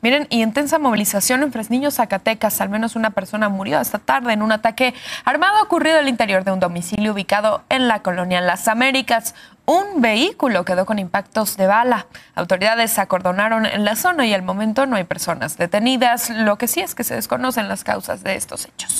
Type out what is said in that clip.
Miren, y intensa movilización en Fresnillo, Zacatecas. Al menos una persona murió esta tarde en un ataque armado ocurrido al interior de un domicilio ubicado en la colonia Las Américas. Un vehículo quedó con impactos de bala. Autoridades acordonaron en la zona y al momento no hay personas detenidas, lo que sí es que se desconocen las causas de estos hechos.